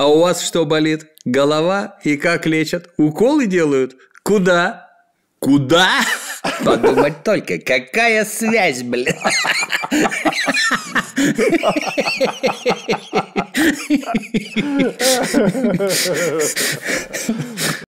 А у вас что болит? Голова? И как лечат? Уколы делают? Куда? Куда? Подумать только, какая связь, блин.